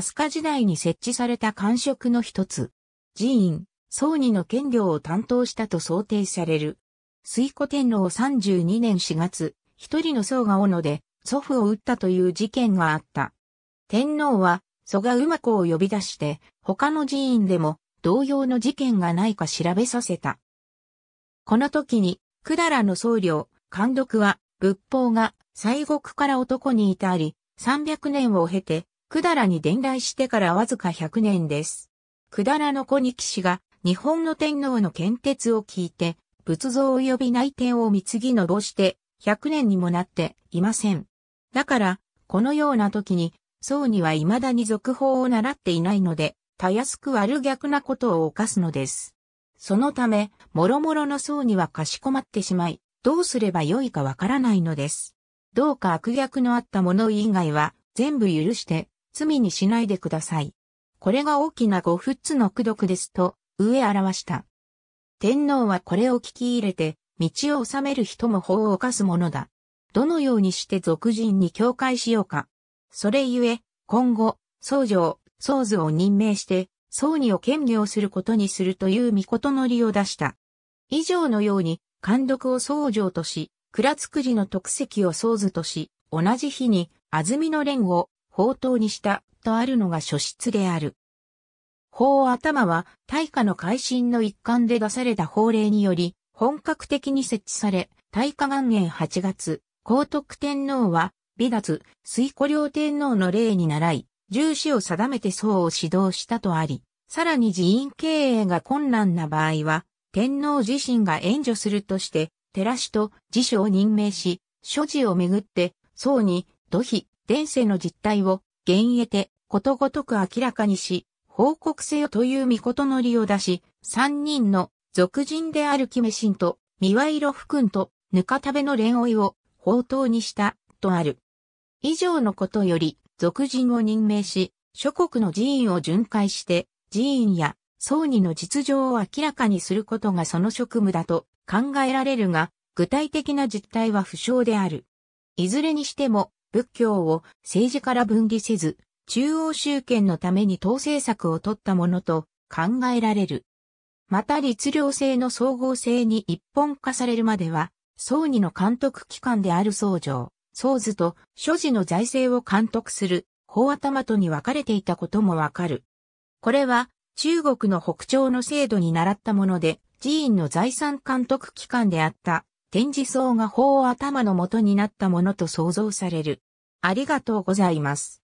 飛鳥時代に設置された官職の一つ、寺院、僧仁の権領を担当したと想定される。水古天皇32年4月、一人の僧が斧で祖父を撃ったという事件があった。天皇は、蘇我馬子を呼び出して、他の寺院でも同様の事件がないか調べさせた。この時に、だらの僧侶、監督は、仏法が西国から男に至り、300年を経て、百済に伝来してからわずか100年です。百済の小西氏が日本の天皇の献鉄を聞いて、仏像及び内天を貢ぎのぼして、100年にもなっていません。だから、このような時に、僧には未だに続報を習っていないので、たやすく悪逆なことを犯すのです。そのため、諸々の僧にはかしこまってしまい、どうすればよいかわからないのです。どうか悪逆のあったもの以外は、全部許して、罪にしないでください。これが大きな五仏つの功徳ですと、上表した。天皇はこれを聞き入れて、道を治める人も法を犯すものだ。どのようにして俗人に境界しようか。それゆえ、今後、僧侶、僧図を任命して、僧尼を兼業することにするという御事の理を出した。以上のように、監督を僧侶とし、倉造りの特席を僧図とし、同じ日に、安曇の蓮を法刀にしたとあるのが書室である。法頭は大化の改新の一環で出された法令により本格的に設置され、大化元年8月、皇徳天皇は、美脱、水古領天皇の例に習い、重視を定めて僧を指導したとあり、さらに寺院経営が困難な場合は、天皇自身が援助するとして、寺師と寺書を任命し、所持をめぐって、僧に、土肥、伝世の実態を、現得て、ことごとく明らかにし、報告せよという御事の理を出し、三人の、俗人であるキメシンと、ミワイロフ君と、ぬか食べの恋愛を、宝刀にした、とある。以上のことより、俗人を任命し、諸国の寺院を巡回して、寺院や、葬儀の実情を明らかにすることがその職務だと考えられるが、具体的な実態は不詳である。いずれにしても、仏教を政治から分離せず、中央集権のために統制策を取ったものと考えられる。また律令制の総合性に一本化されるまでは、総理の監督機関である総上、総図と所持の財政を監督する法頭とに分かれていたこともわかる。これは中国の北朝の制度に倣ったもので、寺院の財産監督機関であった展示層が法頭の元になったものと想像される。ありがとうございます。